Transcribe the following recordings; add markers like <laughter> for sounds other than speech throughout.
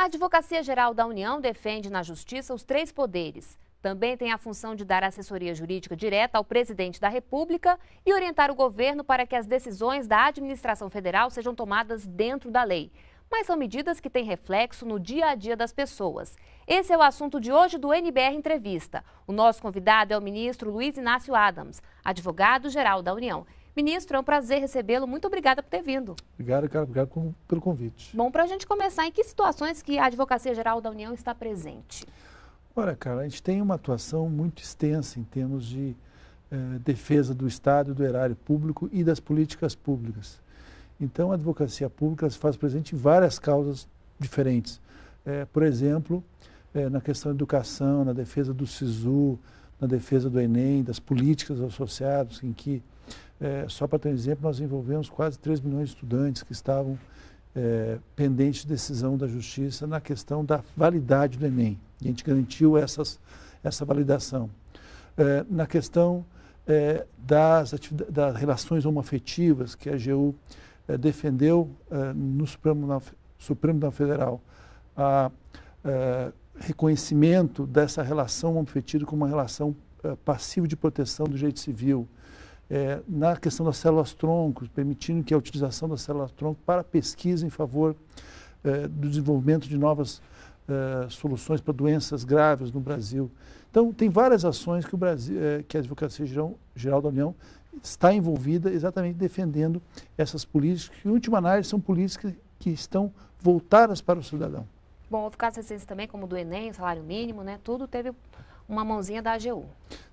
A Advocacia Geral da União defende na Justiça os três poderes. Também tem a função de dar assessoria jurídica direta ao presidente da República e orientar o governo para que as decisões da administração federal sejam tomadas dentro da lei. Mas são medidas que têm reflexo no dia a dia das pessoas. Esse é o assunto de hoje do NBR Entrevista. O nosso convidado é o ministro Luiz Inácio Adams, advogado-geral da União. Ministro, é um prazer recebê-lo. Muito obrigada por ter vindo. Obrigado, cara. Obrigado pelo convite. Bom, para a gente começar, em que situações que a Advocacia Geral da União está presente? Olha, cara, a gente tem uma atuação muito extensa em termos de eh, defesa do Estado, do erário público e das políticas públicas. Então, a advocacia pública se faz presente em várias causas diferentes. Eh, por exemplo, eh, na questão da educação, na defesa do SISU, na defesa do Enem, das políticas associadas, em que é, só para ter um exemplo, nós envolvemos quase 3 milhões de estudantes que estavam é, pendentes de decisão da Justiça na questão da validade do Enem. E a gente garantiu essas, essa validação. É, na questão é, das, das relações homoafetivas que a AGU é, defendeu é, no Supremo, Supremo Tribunal Federal, a, reconhecimento dessa relação homoafetiva como uma relação passiva de proteção do direito civil, é, na questão das células-tronco, permitindo que a utilização das células-tronco para pesquisa em favor é, do desenvolvimento de novas é, soluções para doenças graves no Brasil. Então, tem várias ações que, o Brasil, é, que a Advocacia Geral, Geral da União está envolvida exatamente defendendo essas políticas, que, em última análise, são políticas que estão voltadas para o cidadão. Bom, houve casos recentes também, como do Enem, salário mínimo, né? Tudo teve uma mãozinha da AGU.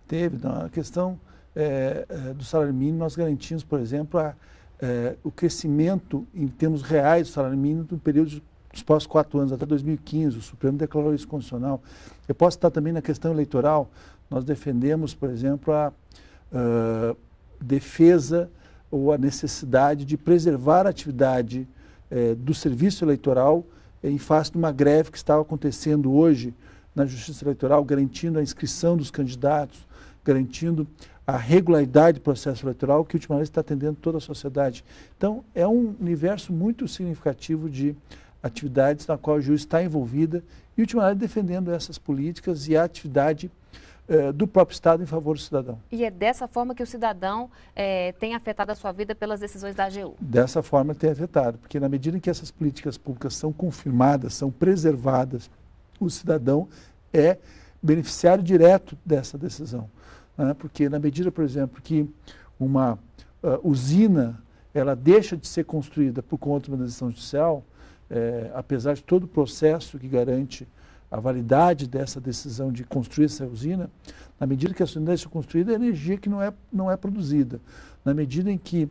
Teve, na então, questão é, é, do salário mínimo, nós garantimos, por exemplo, a, é, o crescimento em termos reais do salário mínimo no período dos próximos quatro anos, até 2015. O Supremo declarou isso constitucional. Eu posso estar também na questão eleitoral. Nós defendemos, por exemplo, a, é, defesa ou a necessidade de preservar a atividade é, do serviço eleitoral em face de uma greve que estava acontecendo hoje na Justiça Eleitoral, garantindo a inscrição dos candidatos, garantindo a regularidade do processo eleitoral que ultimamente está atendendo toda a sociedade. Então, é um universo muito significativo de atividades na qual a juiz está envolvida e ultimamente defendendo essas políticas e a atividade eh, do próprio Estado em favor do cidadão. E é dessa forma que o cidadão eh, tem afetado a sua vida pelas decisões da AGU? Dessa forma tem afetado, porque na medida em que essas políticas públicas são confirmadas, são preservadas, o cidadão é beneficiário direto dessa decisão né? porque na medida, por exemplo, que uma uh, usina ela deixa de ser construída por conta de uma decisão judicial, é, apesar de todo o processo que garante a validade dessa decisão de construir essa usina, na medida que essa usina é construída, é energia que não é, não é produzida. Na medida em que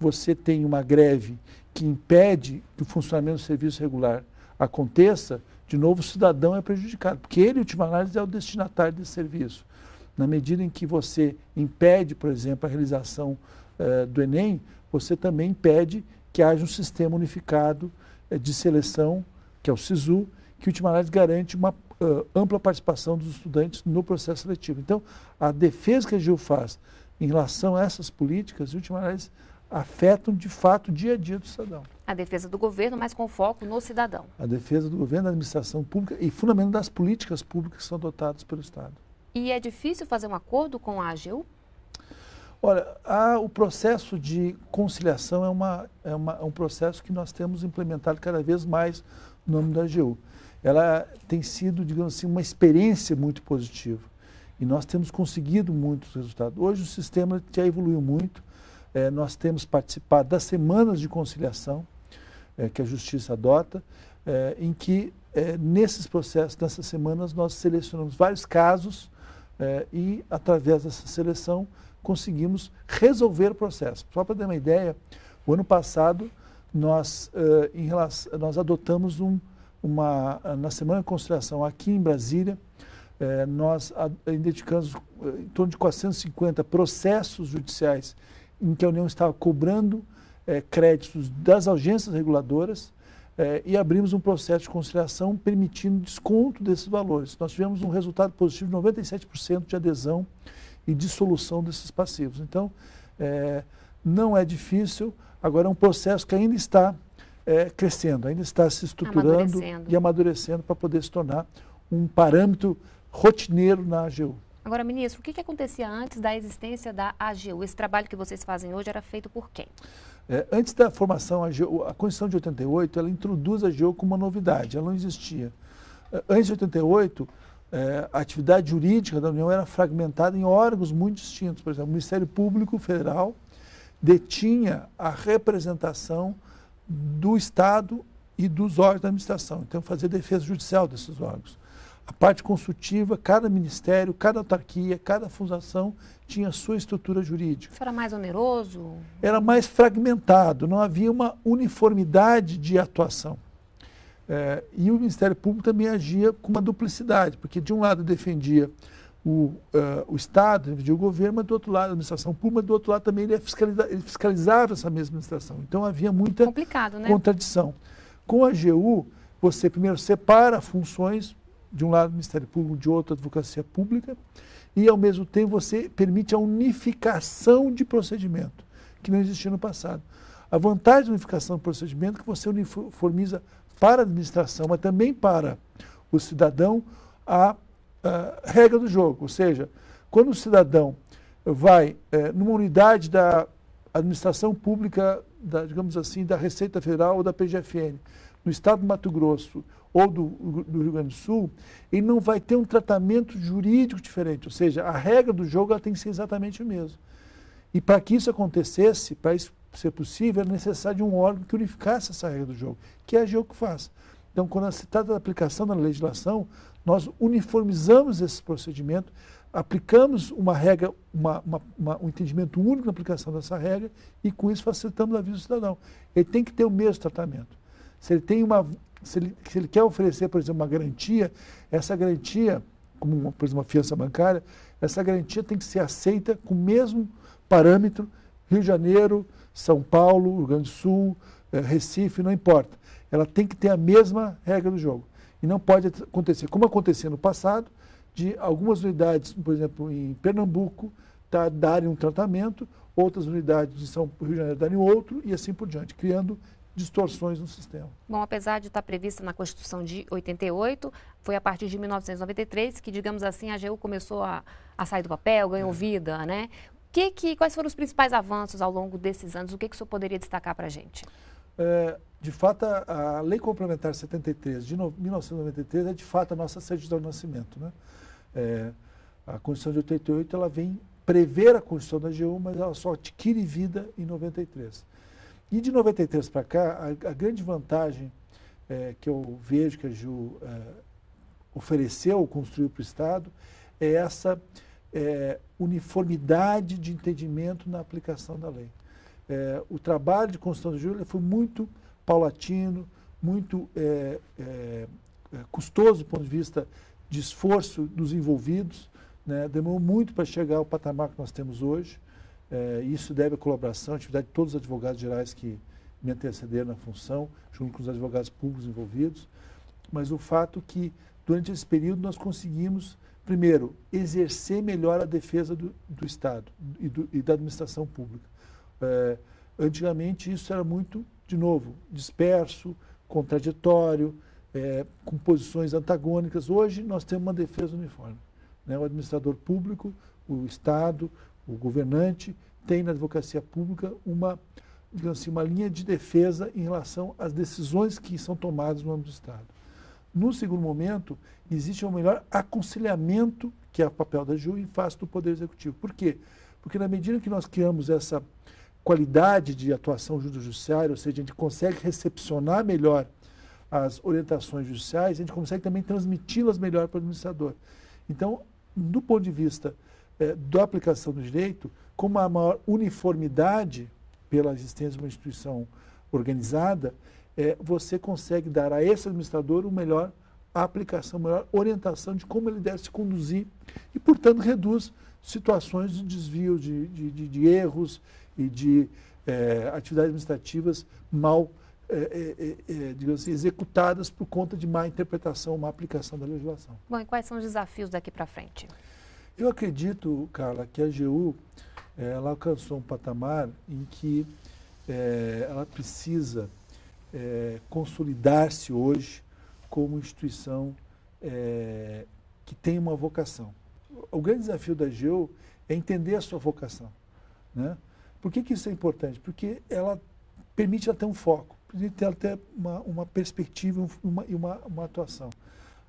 você tem uma greve que impede que o funcionamento do serviço regular aconteça, de novo o cidadão é prejudicado, porque ele, em última análise, é o destinatário desse serviço. Na medida em que você impede, por exemplo, a realização eh, do Enem, você também impede que haja um sistema unificado eh, de seleção, que é o SISU, que ultimamente garante uma uh, ampla participação dos estudantes no processo seletivo. Então, a defesa que a Gil faz em relação a essas políticas, o última afeta afetam de fato o dia a dia do cidadão. A defesa do governo, mas com foco no cidadão. A defesa do governo, da administração pública e, fundamento, das políticas públicas que são adotadas pelo Estado. E é difícil fazer um acordo com a AGU? Olha, a, o processo de conciliação é, uma, é, uma, é um processo que nós temos implementado cada vez mais no nome da AGU. Ela tem sido, digamos assim, uma experiência muito positiva. E nós temos conseguido muitos resultados. Hoje o sistema já evoluiu muito. É, nós temos participado das semanas de conciliação é, que a justiça adota, é, em que é, nesses processos, nessas semanas, nós selecionamos vários casos é, e, através dessa seleção, conseguimos resolver o processo. Só para dar uma ideia, o ano passado nós, é, em relação, nós adotamos um, uma, na Semana de Conciliação aqui em Brasília, eh, nós identificamos em torno de 450 processos judiciais em que a União estava cobrando créditos das agências reguladoras é, e abrimos um processo de conciliação permitindo desconto desses valores. Nós tivemos um resultado positivo de 97% de adesão e dissolução desses passivos. Então, é, não é difícil, agora é um processo que ainda está é, crescendo, ainda está se estruturando amadurecendo. e amadurecendo para poder se tornar um parâmetro rotineiro na AGU. Agora, ministro, o que, que acontecia antes da existência da AGU? Esse trabalho que vocês fazem hoje era feito por quem? É, antes da formação, a, AGU, a Constituição de 88, ela introduz a AGU como uma novidade, ela não existia. É, antes de 88, é, a atividade jurídica da União era fragmentada em órgãos muito distintos. Por exemplo, o Ministério Público Federal detinha a representação do Estado e dos órgãos da administração. Então, fazia defesa judicial desses órgãos. A parte consultiva, cada ministério, cada autarquia, cada fundação tinha a sua estrutura jurídica. Isso era mais oneroso? Era mais fragmentado, não havia uma uniformidade de atuação. É, e o Ministério Público também agia com uma duplicidade, porque de um lado defendia o, uh, o Estado, defendia o governo, mas do outro lado a administração pública, do outro lado também ele, fiscaliza, ele fiscalizava essa mesma administração. Então havia muita né? contradição. Com a AGU, você primeiro separa funções de um lado o Ministério Público, de outro a Advocacia Pública, e ao mesmo tempo você permite a unificação de procedimento, que não existia no passado. A vantagem da unificação do procedimento é que você uniformiza para a administração, mas também para o cidadão, a, a regra do jogo. Ou seja, quando o cidadão vai é, numa unidade da administração pública, da, digamos assim, da Receita Federal ou da PGFN, no estado do Mato Grosso ou do, do, Rio Grande do Sul, ele não vai ter um tratamento jurídico diferente. Ou seja, a regra do jogo tem que ser exatamente o mesmo. E para que isso acontecesse, para isso ser possível, era é necessário de um órgão que unificasse essa regra do jogo, que é a GEO que faz. Então, quando se é trata da aplicação da legislação, nós uniformizamos esse procedimento, aplicamos uma regra, uma, uma, uma, um entendimento único na aplicação dessa regra e com isso facilitamos a vida do cidadão. Ele tem que ter o mesmo tratamento. Se ele tem uma. Se ele, se ele quer oferecer, por exemplo, uma garantia, essa garantia, como uma, por exemplo, uma fiança bancária, essa garantia tem que ser aceita com o mesmo parâmetro Rio de Janeiro, São Paulo, Rio Grande do Sul, eh, Recife, não importa. Ela tem que ter a mesma regra do jogo. E não pode acontecer, como acontecia no passado, de algumas unidades, por exemplo, em Pernambuco, tá, darem um tratamento, outras unidades em São Rio de Janeiro darem outro, e assim por diante, criando distorções no sistema. Bom, apesar de estar prevista na Constituição de 88, foi a partir de 1993 que, digamos assim, a AGU começou a, a sair do papel, ganhou é. vida, né? Que, que, quais foram os principais avanços ao longo desses anos? O que, que o senhor poderia destacar para a gente? É, de fato, a, Lei Complementar 73 de no, 1993 é de fato a nossa sede do nascimento. Né? É, a Constituição de 88 ela vem prever a Constituição da AGU, mas ela só adquire vida em 93. E de 93 para cá, a, a, grande vantagem é, que eu vejo que a Ju é, ofereceu, construiu para o Estado, é essa é, uniformidade de entendimento na aplicação da lei. É, o trabalho de construção do júri foi muito paulatino, muito é, é, custoso do ponto de vista de esforço dos envolvidos, né? demorou muito para chegar ao patamar que nós temos hoje. É, isso deve à colaboração, à atividade de todos os advogados gerais que me antecederam na função, junto com os advogados públicos envolvidos. Mas o fato que, durante esse período, nós conseguimos, primeiro, exercer melhor a defesa do, do Estado e, do, e, da administração pública. É, antigamente, isso era muito, de novo, disperso, contraditório, é, com posições antagônicas. Hoje, nós temos uma defesa uniforme. Né? O administrador público, o Estado, o governante tem na advocacia pública uma, digamos assim, uma linha de defesa em relação às decisões que são tomadas no âmbito do Estado. No segundo momento, existe um melhor aconselhamento, que é o papel da JU, em face do Poder Executivo. Por quê? Porque na medida que nós criamos essa qualidade de atuação judiciária, ou seja, a gente consegue recepcionar melhor as orientações judiciais, a gente consegue também transmiti-las melhor para o administrador. Então, do ponto de vista é, da aplicação do direito com uma maior uniformidade pela existência de uma instituição organizada, é, você consegue dar a esse administrador o melhor aplicação, melhor orientação de como ele deve se conduzir e, portanto, reduz situações de desvio, de, de, de, de erros e de é, atividades administrativas mal é, é, é, digamos assim, executadas por conta de má interpretação, má aplicação da legislação. Bom, e quais são os desafios daqui para frente? Eu acredito, Carla, que a AGU eh, ela alcançou um patamar em que é, ela precisa é, consolidar-se hoje como instituição é, que tem uma vocação. O grande desafio da AGU é entender a sua vocação. Né? Por que, que isso é importante? Porque ela permite ela ter um foco, permite ela ter uma, uma perspectiva e uma, uma, uma atuação.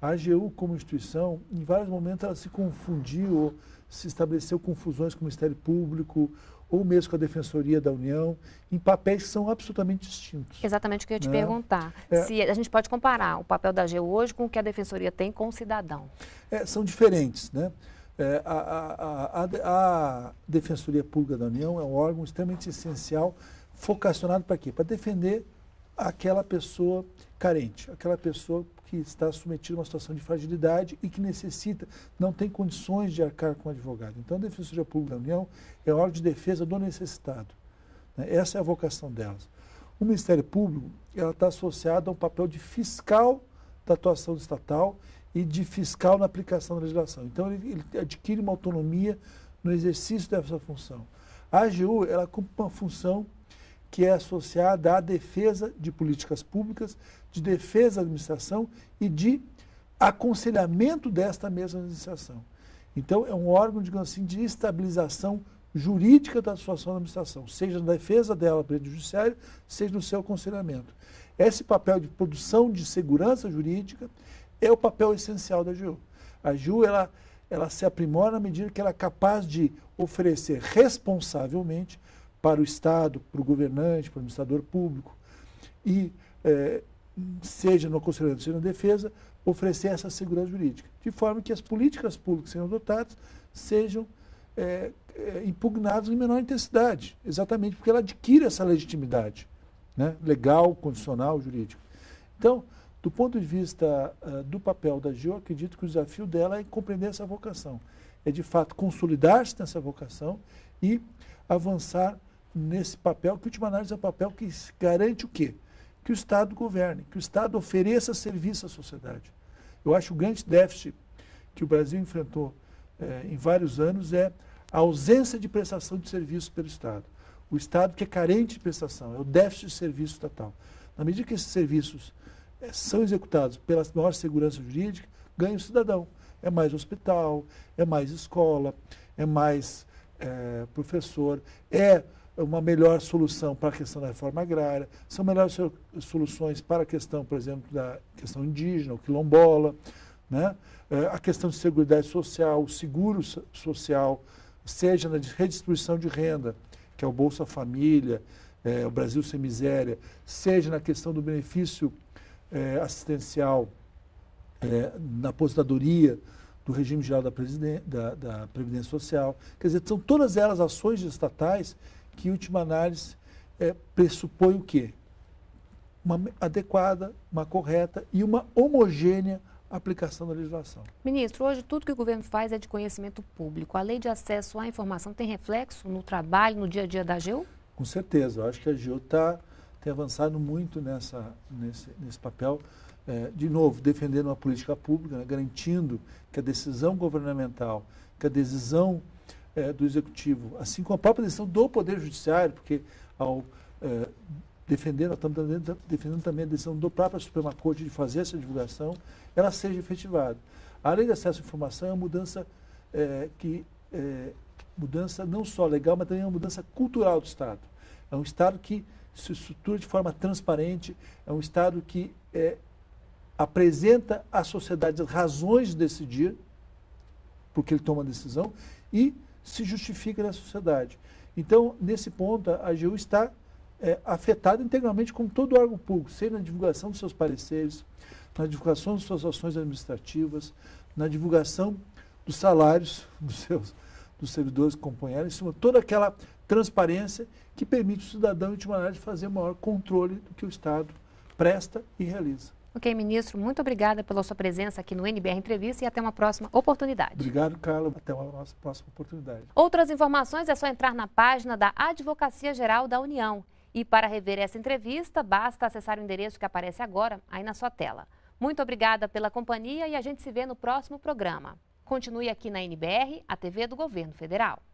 A AGU, como instituição, em vários momentos ela se confundiu, ou se estabeleceu confusões com o Ministério Público, ou mesmo com a Defensoria da União, em papéis que são absolutamente distintos. Exatamente o que eu ia te né? perguntar. É. Se a gente pode comparar o papel da AGU hoje com o que a Defensoria tem com o cidadão. É, são diferentes, né? É, a, a, a, a, Defensoria Pública da União é um órgão extremamente essencial, focacionado para quê? Para defender aquela pessoa carente, aquela pessoa que está submetida a uma situação de fragilidade e que necessita, não tem condições de arcar com um advogado. Então, a Defensoria Pública da União é a hora de defesa do necessitado. Né? Essa é a vocação delas. O Ministério Público ela está associado a um papel de fiscal da atuação estatal e de fiscal na aplicação da legislação. Então, ele, ele adquire uma autonomia no exercício dessa função. A AGU ela cumpre uma função que é associada à defesa de políticas públicas, de defesa da administração e de aconselhamento desta mesma administração. Então, é um órgão, digamos assim, de estabilização jurídica da situação da administração, seja na defesa dela perante o judiciário, seja no seu aconselhamento. Esse papel de produção de segurança jurídica é o papel essencial da AGU. A AGU, ela, ela se aprimora na medida que ela é capaz de oferecer responsavelmente para o Estado, para o governante, para o administrador público, e, é, seja no aconselhamento, seja na defesa, oferecer essa segurança jurídica, de forma que as políticas públicas sejam adotadas sejam é, é, impugnadas em menor intensidade, exatamente porque ela adquire essa legitimidade né, legal, condicional, jurídica. Então, do ponto de vista uh, do papel da GEO, acredito que o desafio dela é compreender essa vocação. É, de fato, consolidar-se nessa vocação e avançar nesse papel, que última análise é o papel que garante o quê? Que o Estado governe, que o Estado ofereça serviço à sociedade. Eu acho que o grande déficit que o Brasil enfrentou é, em vários anos é a ausência de prestação de serviço pelo Estado. O Estado que é carente de prestação, é o déficit de serviço estatal. Na medida que esses serviços é, são executados pela maior segurança jurídica, ganha o cidadão. É mais hospital, é mais escola, é mais é, professor, é uma melhor solução para a questão da reforma agrária, são melhores soluções para a questão, por exemplo, da questão indígena o quilombola, né? Eh, a questão de segurança social, o seguro social, seja na redistribuição de renda, que é o Bolsa Família, é, o Brasil Sem Miséria, seja na questão do benefício é, assistencial é, na aposentadoria, do regime geral da, da, da, Previdência Social. Quer dizer, são todas elas ações estatais que, em última análise, é, pressupõe o quê? Uma adequada, uma correta e uma homogênea aplicação da legislação. Ministro, hoje tudo que o governo faz é de conhecimento público. A lei de acesso à informação tem reflexo no trabalho, no dia a dia da AGU? Com certeza. Eu acho que a AGU tá, tem avançado muito nessa, nesse, nesse papel. É, de novo, defendendo uma política pública, né, garantindo que a decisão governamental, que a decisão é, do Executivo, assim como a própria decisão do Poder Judiciário, porque ao é, defender, nós estamos defendendo também a decisão do próprio Suprema Corte de fazer essa divulgação, ela seja efetivada. A lei de acesso à informação é uma mudança é, que é, mudança não só legal, mas também é uma mudança cultural do Estado. É um Estado que se estrutura de forma transparente, é um Estado que é, apresenta à sociedade as razões de decidir, porque ele toma a decisão, e se justifica na sociedade. Então, nesse ponto, a AGU está é, afetada integralmente como todo órgão público, seja na divulgação dos seus pareceres, na divulgação das suas ações administrativas, na divulgação dos salários <laughs> dos seus dos servidores que compõem em cima toda aquela transparência que permite o cidadão, em última análise, fazer maior controle do que o Estado presta e realiza. Ok, ministro, muito obrigada pela sua presença aqui no NBR Entrevista e até uma próxima oportunidade. Obrigado, Carla. Até uma nossa próxima oportunidade. Outras informações é só entrar na página da Advocacia Geral da União. E para rever essa entrevista, basta acessar o endereço que aparece agora aí na sua tela. Muito obrigada pela companhia e a gente se vê no próximo programa. Continue aqui na NBR, a TV do Governo Federal.